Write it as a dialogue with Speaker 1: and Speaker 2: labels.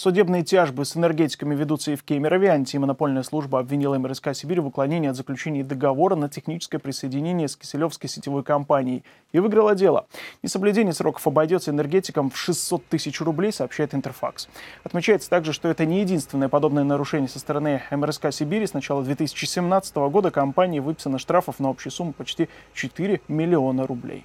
Speaker 1: Судебные тяжбы с энергетиками ведутся и в Кемерове. Антимонопольная служба обвинила МРСК Сибирь в уклонении от заключения договора на техническое присоединение с Киселевской сетевой компанией и выиграла дело. Несоблюдение сроков обойдется энергетикам в 600 тысяч рублей, сообщает Интерфакс. Отмечается также, что это не единственное подобное нарушение со стороны МРСК Сибири. С начала 2017 года компании выписано штрафов на общую сумму почти 4 миллиона рублей.